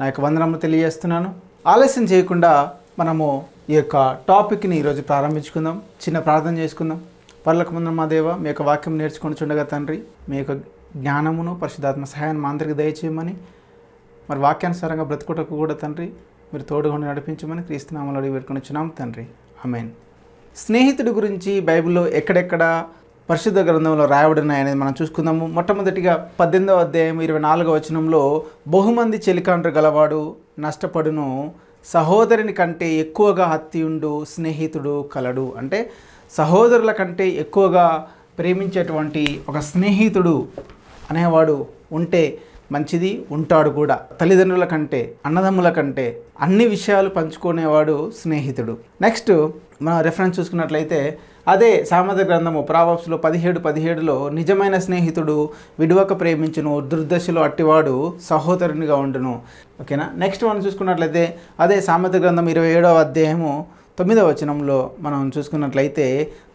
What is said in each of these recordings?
నా యొక్క వందనములు తెలియజేస్తున్నాను ఆలస్యం చేయకుండా మనము ఈ యొక్క టాపిక్ని ఈరోజు ప్రారంభించుకుందాం చిన్న ప్రార్థన చేసుకుందాం పర్లకు ముందు మా దేవ మీ యొక్క వాక్యం నేర్చుకుని చుండగా తండ్రి మీ యొక్క జ్ఞానమును పరిశుధాత్మ సహాయాన్ని మా అందరికి దయచేయమని మరి వాక్యానుసారంగా బ్రతుకుటకు కూడా తండ్రి మీరు తోడుగా నడిపించమని క్రీస్తునామలు అడిగి పెట్టుకుని వచ్చినాం తండ్రి అమెన్ స్నేహితుడి గురించి బైబిల్లో ఎక్కడెక్కడ పరిశుద్ధ గ్రంథంలో రాయబడినాయనేది మనం చూసుకుందాము మొట్టమొదటిగా పద్దెనిమిదవ అధ్యాయం ఇరవై నాలుగవ వచనంలో బహుమంది చెలికాండ్రు గలవాడు నష్టపడును సహోదరుని కంటే ఎక్కువగా హత్యుండు స్నేహితుడు కలడు అంటే సహోదరుల కంటే ఎక్కువగా ప్రేమించేటువంటి ఒక స్నేహితుడు అనేవాడు ఉంటే మంచిది ఉంటాడు కూడా తల్లిదండ్రుల కంటే అన్నదమ్ముల కంటే అన్ని విషయాలు పంచుకునేవాడు స్నేహితుడు నెక్స్ట్ మనం రెఫరెన్స్ చూసుకున్నట్లయితే అదే సామెత గ్రంథము ప్రావప్స్లో పదిహేడు పదిహేడులో నిజమైన స్నేహితుడు విడువక ప్రేమించును దుర్దశలో అట్టివాడు సహోదరునిగా ఉండును ఓకేనా నెక్స్ట్ మనం చూసుకున్నట్లయితే అదే సామెత గ్రంథం ఇరవై ఏడవ అధ్యాయము తొమ్మిదవ వచనంలో మనం చూసుకున్నట్లయితే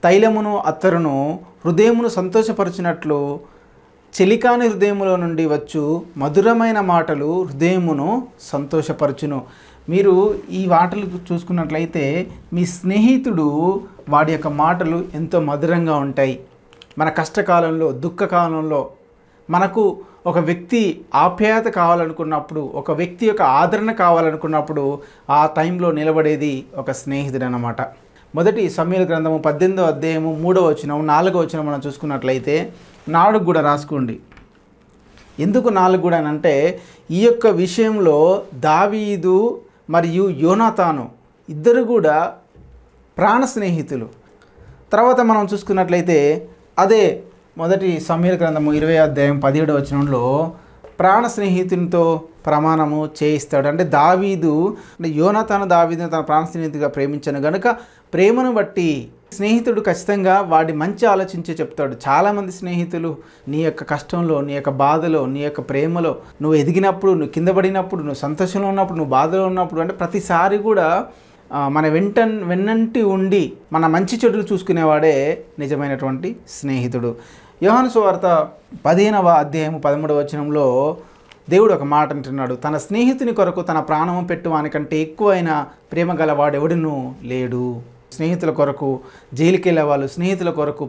తైలమును అత్తరును హృదయమును సంతోషపరచినట్లు చెలికాని హృదయములో నుండి వచ్చు మధురమైన మాటలు హృదయమును సంతోషపరచును మీరు ఈ వాటలు చూసుకున్నట్లయితే మీ స్నేహితుడు వాడి యొక్క మాటలు ఎంతో మధురంగా ఉంటాయి మన కష్టకాలంలో దుఃఖకాలంలో మనకు ఒక వ్యక్తి ఆప్యాయత కావాలనుకున్నప్పుడు ఒక వ్యక్తి యొక్క ఆదరణ కావాలనుకున్నప్పుడు ఆ టైంలో నిలబడేది ఒక స్నేహితుడు అన్నమాట మొదటి సమీర గ్రంథము పద్దెనిమిదో అధ్యాయము మూడో వచనం నాలుగో వచనం మనం చూసుకున్నట్లయితే నాలుగు కూడా రాసుకోండి ఎందుకు నాలుగు కూడా అంటే ఈ యొక్క విషయంలో దావీదు మరియు యోనాతాను ఇద్దరు కూడా ప్రాణ స్నేహితులు తర్వాత మనం చూసుకున్నట్లయితే అదే మొదటి సమీర గ్రంథము ఇరవై అధ్యాయం పదిహేడు వచనంలో ప్రాణ స్నేహితునితో ప్రమాణము చేయిస్తాడు అంటే దావీదు అంటే యోనాతాను దావీదును తన ప్రాణ స్నేహితుగా ప్రేమించను గనుక ప్రేమను బట్టి స్నేహితుడు ఖచ్చితంగా వాడి మంచి ఆలోచించే చెప్తాడు చాలామంది స్నేహితులు నీ యొక్క కష్టంలో నీ యొక్క బాధలో నీ యొక్క ప్రేమలో నువ్వు ఎదిగినప్పుడు నువ్వు కింద పడినప్పుడు నువ్వు సంతోషంలో ఉన్నప్పుడు నువ్వు బాధలో ఉన్నప్పుడు అంటే ప్రతిసారి కూడా మన వెంట వెన్నంటి ఉండి మన మంచి చెడులు చూసుకునేవాడే నిజమైనటువంటి స్నేహితుడు యోహాను సువార్త పదిహేనవ అధ్యాయం పదమూడవ వచనంలో దేవుడు ఒక మాట అంటున్నాడు తన స్నేహితుని కొరకు తన ప్రాణము పెట్టువానికంటే ఎక్కువైన ప్రేమ గలవాడెవడునూ లేడు స్నేహితుల కొరకు జైలుకి వెళ్ళే వాళ్ళు స్నేహితుల కొరకు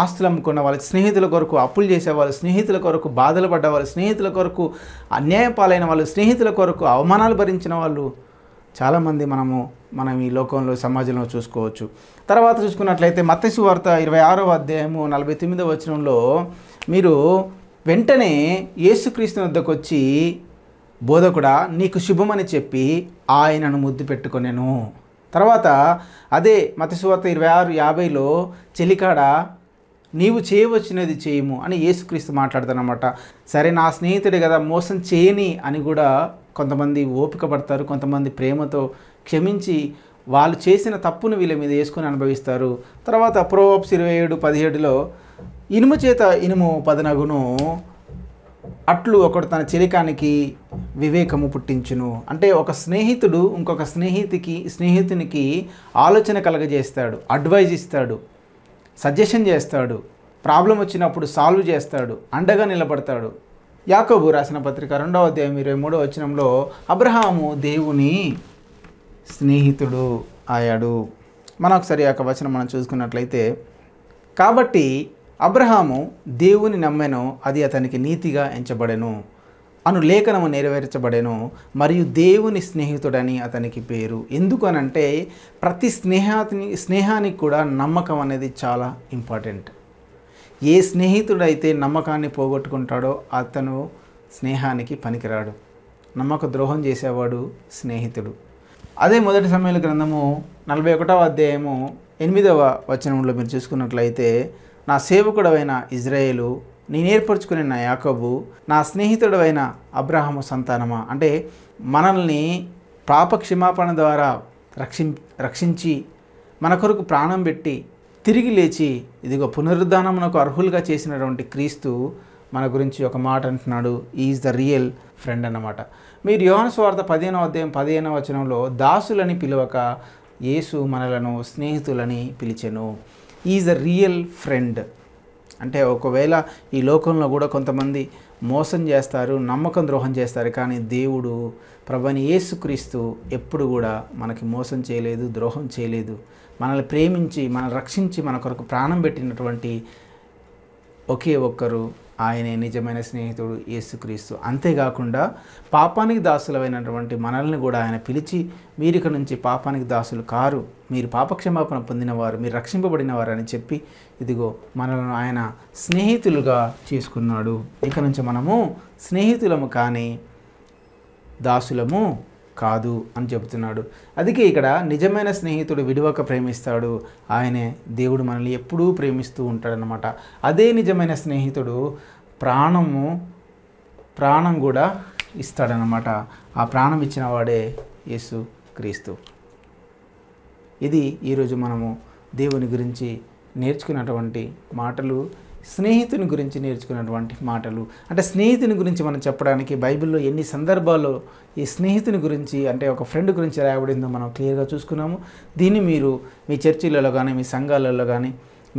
ఆస్తులు అమ్ముకున్న వాళ్ళు స్నేహితుల కొరకు అప్పులు చేసేవాళ్ళు స్నేహితుల కొరకు బాధలు పడ్డవాళ్ళు స్నేహితుల కొరకు అన్యాయపాలైన వాళ్ళు స్నేహితుల కొరకు అవమానాలు భరించిన వాళ్ళు చాలామంది మనము మనం ఈ లోకంలో సమాజంలో చూసుకోవచ్చు తర్వాత చూసుకున్నట్లయితే మత్స్సు వార్త ఇరవై ఆరవ అధ్యాయము నలభై తొమ్మిదవ వచనంలో మీరు వెంటనే యేసుక్రీస్తు వద్దకు వచ్చి బోధకుడా నీకు శుభమని చెప్పి ఆయనను ముద్దు పెట్టుకొనెను తర్వాత అదే మతసువార్త ఇరవై ఆరు యాభైలో చెలికాడ నీవు చేయవచ్చినది చేయము అని యేసుక్రీస్తు అనమాట సరే నా స్నేహితుడే కదా మోసం చేయని అని కూడా కొంతమంది ఓపిక పడతారు కొంతమంది ప్రేమతో క్షమించి వాళ్ళు చేసిన తప్పును వీళ్ళ మీద వేసుకుని అనుభవిస్తారు తర్వాత ప్రోవాప్స్ ఇరవై ఏడు పదిహేడులో ఇనుము చేత ఇనుము పదనగును అట్లు ఒకడు తన చిలికానికి వివేకము పుట్టించును అంటే ఒక స్నేహితుడు ఇంకొక స్నేహితుకి స్నేహితునికి ఆలోచన కలగజేస్తాడు అడ్వైజ్ ఇస్తాడు సజెషన్ చేస్తాడు ప్రాబ్లం వచ్చినప్పుడు సాల్వ్ చేస్తాడు అండగా నిలబడతాడు యాకోబు రాసిన పత్రిక రెండవ అధ్యాయం ఇరవై మూడవ వచనంలో అబ్రహాము దేవుని స్నేహితుడు అయ్యాడు మనకు ఒకసారి ఆ వచనం మనం చూసుకున్నట్లయితే కాబట్టి అబ్రహాము దేవుని నమ్మెను అది అతనికి నీతిగా ఎంచబడెను అను లేఖనము నెరవేర్చబడెను మరియు దేవుని స్నేహితుడని అతనికి పేరు ఎందుకనంటే ప్రతి స్నేహాని స్నేహానికి కూడా నమ్మకం అనేది చాలా ఇంపార్టెంట్ ఏ స్నేహితుడైతే నమ్మకాన్ని పోగొట్టుకుంటాడో అతను స్నేహానికి పనికిరాడు నమ్మక ద్రోహం చేసేవాడు స్నేహితుడు అదే మొదటి సమయాల గ్రంథము నలభై ఒకటవ అధ్యాయము ఎనిమిదవ వచనంలో మీరు చూసుకున్నట్లయితే నా సేవకుడవైన ఇజ్రాయేలు నేను ఏర్పరచుకునే నా యాకబు నా స్నేహితుడవైన అబ్రహము సంతానమా అంటే మనల్ని పాప ద్వారా రక్షి రక్షించి మన కొరకు ప్రాణం పెట్టి తిరిగి లేచి ఇదిగో పునరుద్ధానమునకు అర్హులుగా చేసినటువంటి క్రీస్తు మన గురించి ఒక మాట అంటున్నాడు ఈజ్ ద రియల్ ఫ్రెండ్ అన్నమాట మీరు యోహన్ స్వార్థ పదిహేనవ అధ్యాయం పదిహేనవ వచనంలో దాసులని పిలవక యేసు మనలను స్నేహితులని పిలిచెను ఈజ్ అ రియల్ ఫ్రెండ్ అంటే ఒకవేళ ఈ లోకంలో కూడా కొంతమంది మోసం చేస్తారు నమ్మకం ద్రోహం చేస్తారు కానీ దేవుడు ప్రభుని యేసుక్రీస్తు ఎప్పుడు కూడా మనకి మోసం చేయలేదు ద్రోహం చేయలేదు మనల్ని ప్రేమించి మనల్ని రక్షించి మన కొరకు ప్రాణం పెట్టినటువంటి ఒకే ఒక్కరు ఆయనే నిజమైన స్నేహితుడు యేసుక్రీస్తు అంతేకాకుండా పాపానికి దాసులమైనటువంటి మనల్ని కూడా ఆయన పిలిచి మీరిక నుంచి పాపానికి దాసులు కారు మీరు పాపక్షమాపణ పొందినవారు మీరు రక్షింపబడిన వారు అని చెప్పి ఇదిగో మనలను ఆయన స్నేహితులుగా చేసుకున్నాడు ఇక నుంచి మనము స్నేహితులము కానీ దాసులము కాదు అని చెబుతున్నాడు అందుకే ఇక్కడ నిజమైన స్నేహితుడు విడివక ప్రేమిస్తాడు ఆయనే దేవుడు మనల్ని ఎప్పుడూ ప్రేమిస్తూ ఉంటాడనమాట అదే నిజమైన స్నేహితుడు ప్రాణము ప్రాణం కూడా ఇస్తాడనమాట ఆ ప్రాణం ఇచ్చిన వాడే యేసు క్రీస్తు ఇది ఈరోజు మనము దేవుని గురించి నేర్చుకున్నటువంటి మాటలు స్నేహితుని గురించి నేర్చుకున్నటువంటి మాటలు అంటే స్నేహితుని గురించి మనం చెప్పడానికి బైబిల్లో ఎన్ని సందర్భాల్లో ఈ స్నేహితుని గురించి అంటే ఒక ఫ్రెండ్ గురించి రాయబడిందో మనం క్లియర్గా చూసుకున్నాము దీన్ని మీరు మీ చర్చిలలో కానీ మీ సంఘాలలో కానీ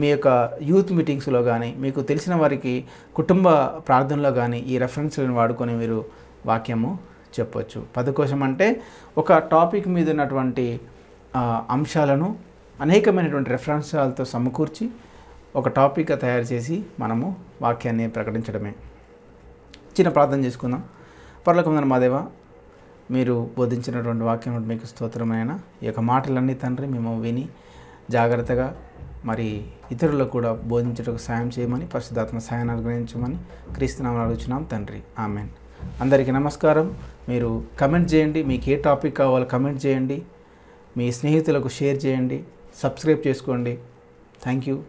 మీ యొక్క యూత్ మీటింగ్స్లో కానీ మీకు తెలిసిన వారికి కుటుంబ ప్రార్థనలో కానీ ఈ రెఫరెన్స్లను వాడుకొని మీరు వాక్యము చెప్పవచ్చు పదకోశం అంటే ఒక టాపిక్ మీద ఉన్నటువంటి అంశాలను అనేకమైనటువంటి రెఫరెన్సాలతో సమకూర్చి ఒక టాపిక్గా తయారు చేసి మనము వాక్యాన్ని ప్రకటించడమే చిన్న ప్రార్థన చేసుకుందాం పర్లకుందని మాదేవ మీరు బోధించినటువంటి వాక్యం మీకు స్తోత్రమైన ఈ యొక్క మాటలన్నీ తండ్రి మేము విని జాగ్రత్తగా మరి ఇతరులకు కూడా బోధించడానికి సాయం చేయమని పరిశుద్ధాత్మ సాయాన్ని అనుగ్రహించమని క్రీస్తునామని అడుగుతున్నాం తండ్రి ఆమెన్ అందరికీ నమస్కారం మీరు కమెంట్ చేయండి మీకు ఏ టాపిక్ కావాలో కమెంట్ చేయండి మీ స్నేహితులకు షేర్ చేయండి సబ్స్క్రైబ్ చేసుకోండి థ్యాంక్ యూ